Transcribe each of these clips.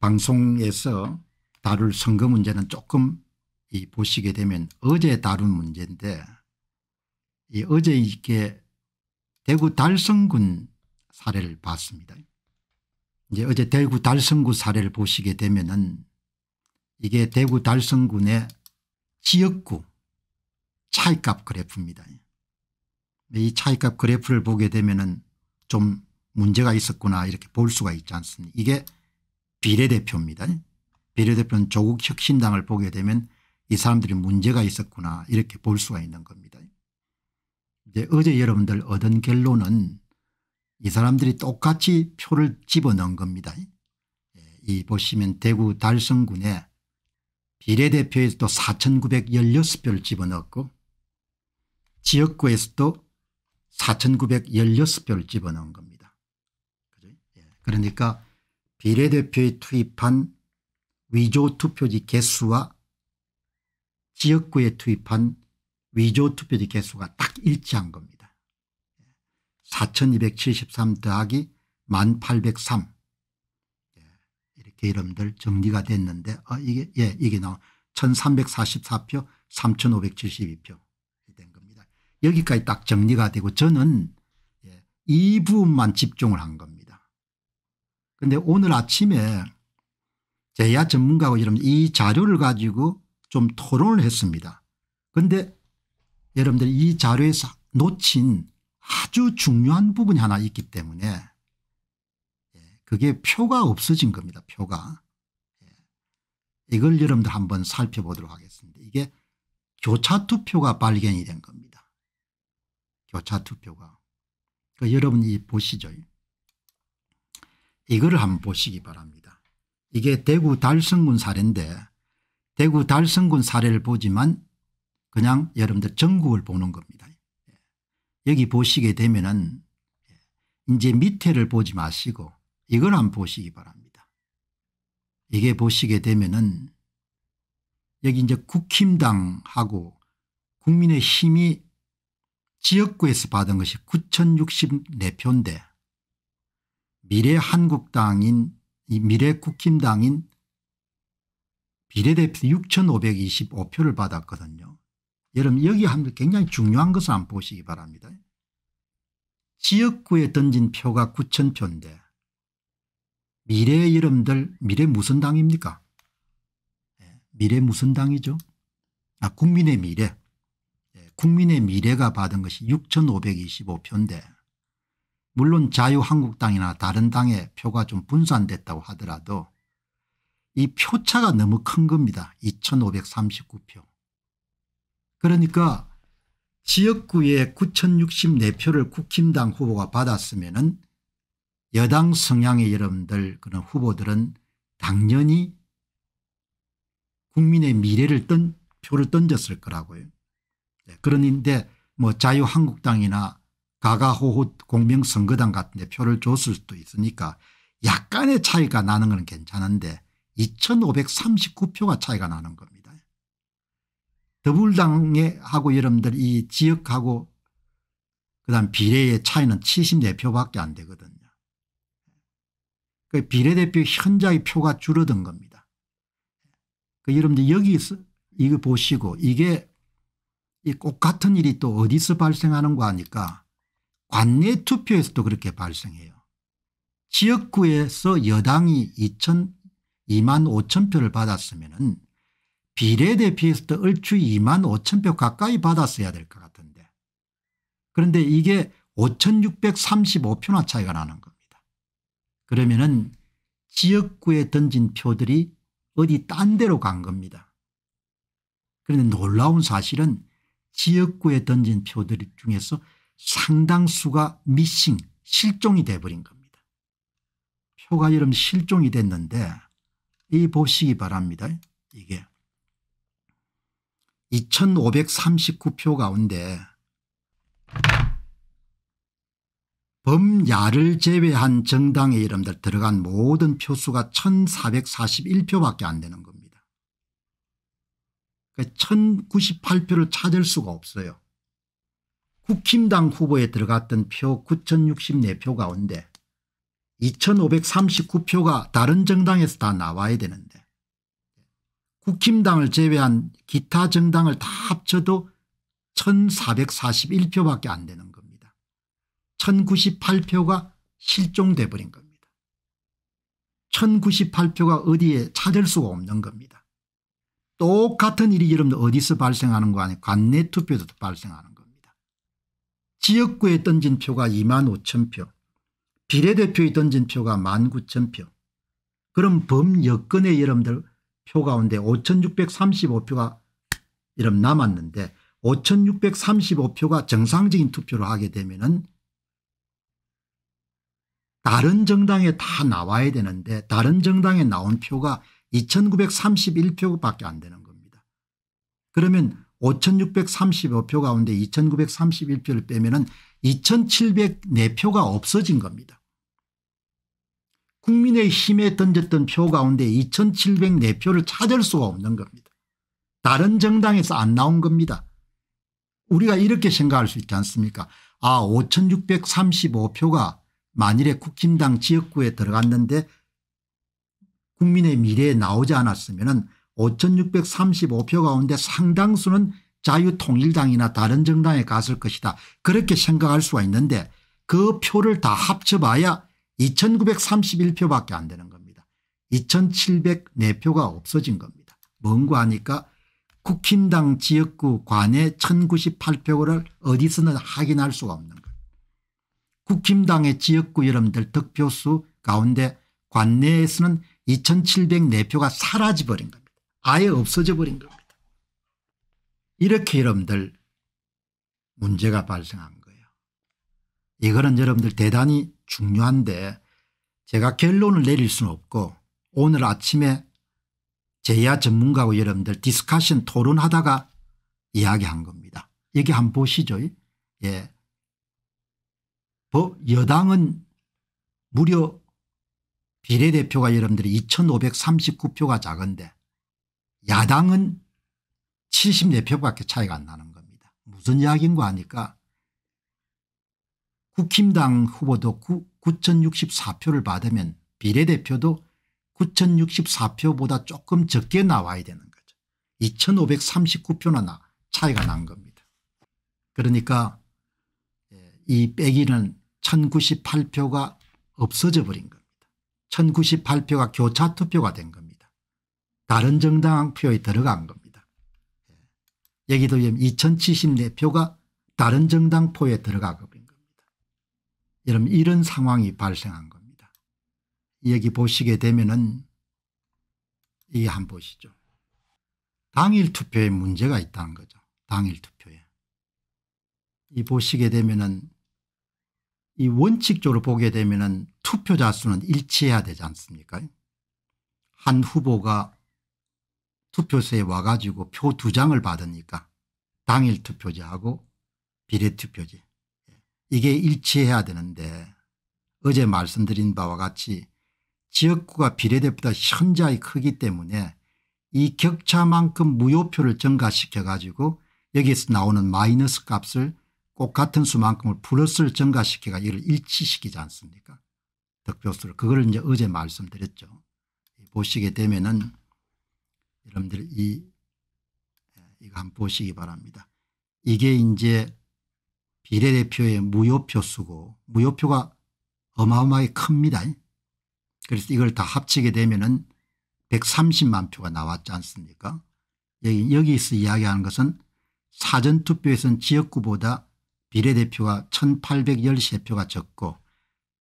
방송에서 다룰 선거 문제는 조금 이 보시게 되면 어제 다룬 문제인데 이 어제 이게 대구 달성군 사례를 봤습니다. 이제 어제 대구 달성군 사례를 보시게 되면은 이게 대구 달성군의 지역구 차이값 그래프입니다. 이 차이값 그래프를 보게 되면은 좀 문제가 있었구나 이렇게 볼 수가 있지 않습니까 이게 비례대표입니다. 비례대표는 조국혁신당을 보게 되면 이 사람들이 문제가 있었구나 이렇게 볼 수가 있는 겁니다. 이제 어제 여러분들 얻은 결론은 이 사람들이 똑같이 표를 집어넣은 겁니다. 예, 이 보시면 대구 달성군에 비례대표에서도 4916표를 집어넣었고 지역구에서도 4916표를 집어넣은 겁니다. 예, 그러니까 비례대표에 투입한 위조 투표지 개수와 지역구에 투입한 위조 투표지 개수가 딱 일치한 겁니다. 4273 더하기 1803 예, 이렇게 여러들 정리가 됐는데 어, 이게 예 이게 나온 1344표 3572표 된 겁니다. 여기까지 딱 정리가 되고 저는 예, 이 부분만 집중을 한 겁니다. 근데 오늘 아침에 제야 전문가하고 여러분 이 자료를 가지고 좀 토론을 했습니다. 그런데 여러분들 이 자료에서 놓친 아주 중요한 부분이 하나 있기 때문에 예, 그게 표가 없어진 겁니다. 표가. 예, 이걸 여러분들 한번 살펴보도록 하겠습니다. 이게 교차투표가 발견이 된 겁니다. 교차투표가. 그 여러분이 보시죠. 이거를 한번 보시기 바랍니다. 이게 대구 달성군 사례인데 대구 달성군 사례를 보지만 그냥 여러분들 전국을 보는 겁니다. 예. 여기 보시게 되면은 예, 이제 밑에를 보지 마시고 이걸 한번 보시기 바랍니다. 이게 보시게 되면은 여기 이제 국힘당하고 국민의힘이 지역구에서 받은 것이 9,064표인데 미래 한국당인 미래 국힘당인 비례대표 6525표를 받았거든요. 여러분 여기 하면 굉장히 중요한 것을 안 보시기 바랍니다. 지역구에 던진 표가 9천표인데 미래 여러분들 미래 무슨 당입니까? 예, 미래 무슨 당이죠? 아 국민의 미래. 예, 국민의 미래가 받은 것이 6525표인데 물론 자유한국당이나 다른 당의 표가 좀 분산됐다고 하더라도 이 표차가 너무 큰 겁니다. 2539표. 그러니까 지역구에 9064표를 국힘당 후보가 받았으면 은 여당 성향의 여러분들 그런 후보들은 당연히 국민의 미래를 던 표를 던졌을 거라고요. 네, 그런데 뭐 자유한국당이나 가가호호 공명선거당 같은 데 표를 줬을 수도 있으니까 약간의 차이가 나는 건 괜찮은데 2539표가 차이가 나는 겁니다. 더불당의 하고 여러분들 이 지역하고 그다음 비례의 차이는 74표밖에 안 되거든요. 그 비례대표 현저하 표가 줄어든 겁니다. 그 여러분들 여기 이거 보시고 이게 꼭 같은 일이 또 어디서 발생하는 거 하니까 관내 투표에서도 그렇게 발생해요. 지역구에서 여당이 2천, 2만 5천 표를 받았으면 비례대표에서도 얼추 2만 5천 표 가까이 받았어야 될 것 같은데 그런데 이게 5635표나 차이가 나는 겁니다. 그러면 은 지역구에 던진 표들이 어디 딴 데로 간 겁니다. 그런데 놀라운 사실은 지역구에 던진 표들 중에서 상당수가 미싱 실종이 돼버린 겁니다. 표가 여러 실종이 됐는데 이 보시기 바랍니다. 이게 2539표 가운데 범야를 제외한 정당의 이름들 들어간 모든 표수가 1441표밖에 안 되는 겁니다. 1098표를 그러니까 찾을 수가 없어요. 국힘당 후보에 들어갔던 표 9,064표 가운데 2,539표가 다른 정당에서 다 나와야 되는데 국힘당을 제외한 기타 정당을 다 합쳐도 1,441표밖에 안 되는 겁니다. 1,098표가 실종돼 버린 겁니다. 1,098표가 어디에 찾을 수가 없는 겁니다. 똑같은 일이 여러분 어디서 발생하는 거 아니에요? 관내 투표도 에서 발생하는 지역구에 던진 표가 2만 5천 표 비례대표에 던진 표가 1만 9천 표 그럼 범여권의 여러분들 표 가운데 5635표가 이름 남았는데 5635표가 정상적인 투표를 하게 되면 은 다른 정당에 다 나와야 되는데 다른 정당에 나온 표가 2931표밖에 안 되는 겁니다. 그러면 5 6 3 5표 가운데 2931표를 빼면 은 2704표가 없어진 겁니다. 국민의힘에 던졌던 표 가운데 2704표를 찾을 수가 없는 겁니다. 다른 정당에서 안 나온 겁니다. 우리가 이렇게 생각할 수 있지 않습니까 아 5635표가 만일에 국힘당 지역구에 들어갔는데 국민의 미래에 나오지 않았으면 5,635표 가운데 상당수는 자유통일당이나 다른 정당에 갔을 것이다 그렇게 생각할 수가 있는데 그 표를 다 합쳐봐야 2931표밖에 안 되는 겁니다. 2704표가 없어진 겁니다. 뭔고 하니까 국힘당 지역구 관에 1098표를 어디서는 확인할 수가 없는 거예요. 국힘당의 지역구 여러분들 득표수 가운데 관내에서는 2704표가 사라져버린 거예요. 아예 없어져 버린 겁니다. 이렇게 여러분들 문제가 발생한 거예요. 이거는 여러분들 대단히 중요한데 제가 결론을 내릴 수는 없고 오늘 아침에 제야 전문가하고 여러분들 디스카션 토론하다가 이야기한 겁니다. 여기 한번 보시죠. 예. 여당은 무려 비례대표가 여러분들이 2539표가 작은데 야당은 74표밖에 차이가 안 나는 겁니다. 무슨 이야기인가 하니까 국힘당 후보도 9,064표를 받으면 비례대표도 9,064표보다 조금 적게 나와야 되는 거죠. 2,539표나 차이가 난 겁니다. 그러니까 예, 이 빼기는 1,098표가 없어져 버린 겁니다. 1,098표가 교차투표가 된 겁니다. 예. 다른 정당 표에 들어간 겁니다. 여기도 2074표가 다른 정당 표에 들어가 겁니다. 여러분 이런 상황이 발생한 겁니다. 여기 보시게 되면은 이한 보시죠. 당일 투표에 문제가 있다는 거죠. 당일 투표에. 이 보시게 되면은 이 원칙적으로 보게 되면은 투표자 수는 일치해야 되지 않습니까? 한 후보가 투표소에 와가지고 표 두 장을 받으니까 당일 투표제하고 비례투표제 이게 일치해야 되는데 어제 말씀드린 바와 같이 지역구가 비례대표보다 현저히 크기 때문에 이 격차만큼 무효표를 증가시켜 가지고 여기에서 나오는 마이너스 값을 꼭 같은 수만큼을 플러스를 증가시켜가 이를 일치시키지 않습니까 득표수를 그걸 이제 어제 말씀드렸죠 보시게 되면은 여러분들 이 이거 한번 보시기 바랍니다. 이게 이제 비례대표의 무효표 수고 무효표가 어마어마하게 큽니다. 그래서 이걸 다 합치게 되면은 130만 표가 나왔지 않습니까? 여기, 여기서 이야기하는 것은 사전투표에서는 지역구보다 비례대표가 1813표가 적고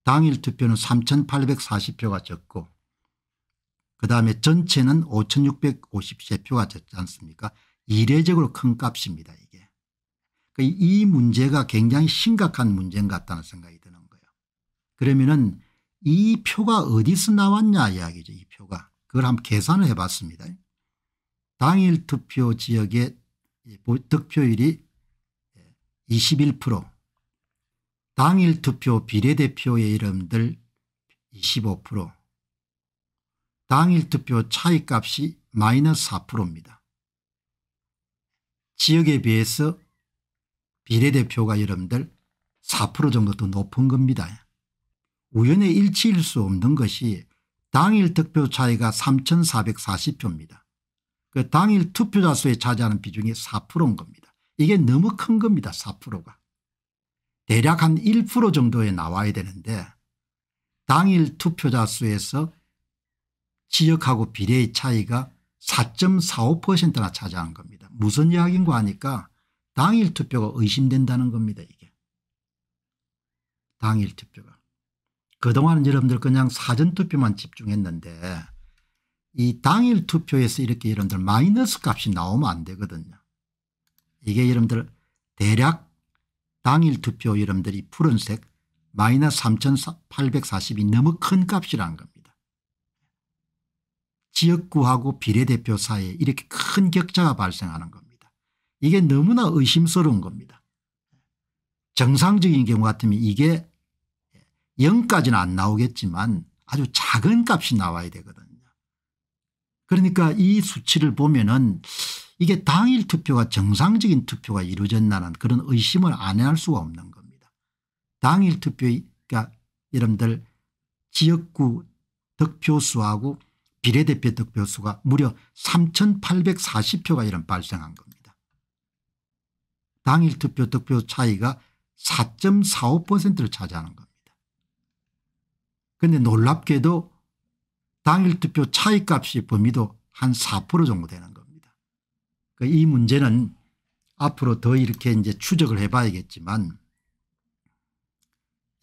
당일 투표는 3840표가 적고 그다음에 전체는 5653표가 됐지 않습니까 이례적으로 큰 값입니다 이게. 그 이 문제가 굉장히 심각한 문제인 것 같다는 생각이 드는 거예요. 그러면은 이 표가 어디서 나왔냐 이야기죠 이 표가. 그걸 한번 계산을 해봤습니다. 당일 투표 지역의 득표율이 21% 당일 투표 비례대표의 이름들 25% 당일 투표 차이값이 마이너스 4%입니다. 지역에 비해서 비례대표가 여러분들 4% 정도 더 높은 겁니다. 우연의 일치일 수 없는 것이 당일 득표 차이가 3440표입니다. 그 당일 투표자 수에 차지하는 비중이 4%인 겁니다. 이게 너무 큰 겁니다. 4%가. 대략 한 1% 정도에 나와야 되는데 당일 투표자 수에서 지역하고 비례의 차이가 4.45%나 차지하는 겁니다. 무슨 이야기인가 하니까 당일 투표가 의심된다는 겁니다 이게. 당일 투표가. 그동안 여러분들 그냥 사전투표만 집중했는데 이 당일 투표에서 이렇게 여러분들 마이너스 값이 나오면 안 되거든요. 이게 여러분들 대략 당일 투표 여러분들이 푸른색 마이너스 3840이 너무 큰 값이라는 겁니다. 지역구하고 비례대표 사이에 이렇게 큰 격차가 발생하는 겁니다. 이게 너무나 의심스러운 겁니다. 정상적인 경우 같으면 이게 0까지는 안 나오겠지만 아주 작은 값이 나와야 되거든요. 그러니까 이 수치를 보면은 이게 당일 투표가 정상적인 투표가 이루어졌나는 그런 의심을 안할 수가 없는 겁니다. 당일 투표가 그러니까 여러분들 지역구 득표수하고 비례대표 득표수가 무려 3840표가 이런 발생한 겁니다. 당일 투표 득표 차이가 4.45%를 차지하는 겁니다. 그런데 놀랍게도 당일 투표 차이값이 범위도 한 4% 정도 되는 겁니다. 그러니까 이 문제는 앞으로 더 이렇게 이제 추적을 해봐야겠지만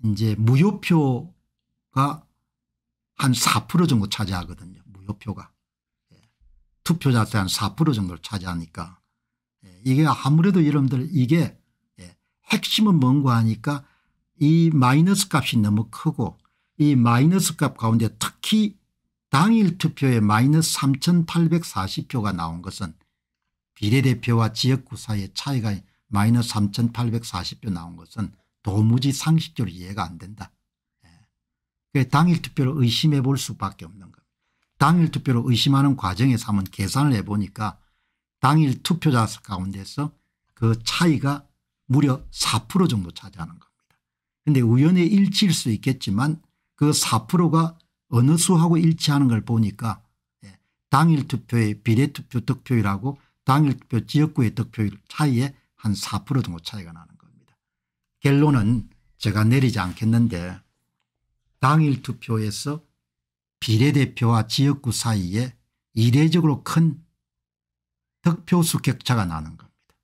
이제 무효표가 한 4% 정도 차지하거든요. 여표가 예, 투표자한테 한 4% 정도를 차지하니까 예, 이게 아무래도 여러분들 이게 예, 핵심은 뭔가 하니까 이 마이너스 값이 너무 크고 이 마이너스 값 가운데 특히 당일 투표에 마이너스 3840표가 나온 것은 비례대표와 지역구 사이의 차이가 마이너스 3840표 나온 것은 도무지 상식적으로 이해가 안 된다. 당일 투표를 의심해 볼 수밖에 없는 것. 당일 투표로 의심하는 과정에서 한 계산을 해보니까 당일 투표자 가운데서 그 차이가 무려 4% 정도 차지하는 겁니다. 그런데 우연의 일치일 수 있겠지만 그 4%가 어느 수하고 일치하는 걸 보니까 예, 당일 투표의 비례투표 득표율하고 당일 투표 지역구의 득표율 차이에 한 4% 정도 차이가 나는 겁니다. 결론은 제가 내리지 않겠는데 당일 투표에서 비례대표와 지역구 사이에 이례적으로 큰 득표수 격차가 나는 겁니다.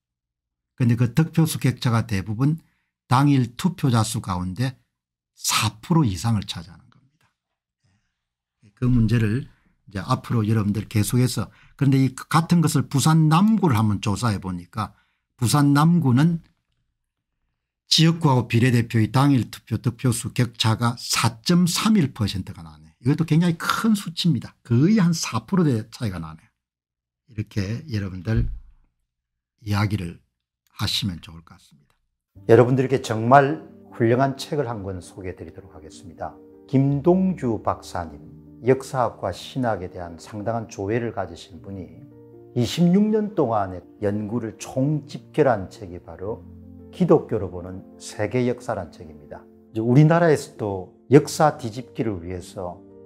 그런데 그 득표수 격차가 대부분 당일 투표자 수 가운데 4% 이상을 차지하는 겁니다. 그 문제를 이제 앞으로 여러분들 계속해서 그런데 이 같은 것을 부산 남구를 한번 조사해 보니까 부산 남구는 지역구하고 비례대표의 당일 투표 득표수 격차가 4.31%가 나네 이것도 굉장히 큰 수치입니다. 거의 한 4%대 차이가 나네요. 이렇게 여러분들 이야기를 하시면 좋을 것 같습니다. 여러분들께 정말 훌륭한 책을 한 권 소개해 드리도록 하겠습니다. 김동주 박사님, 역사학과 신학에 대한 상당한 조회를 가지신 분이 26년 동안의 연구를 총집결한 책이 바로 기독교로 보는 세계 역사란 책입니다. 우리나라에서도 역사 뒤집기를 위해서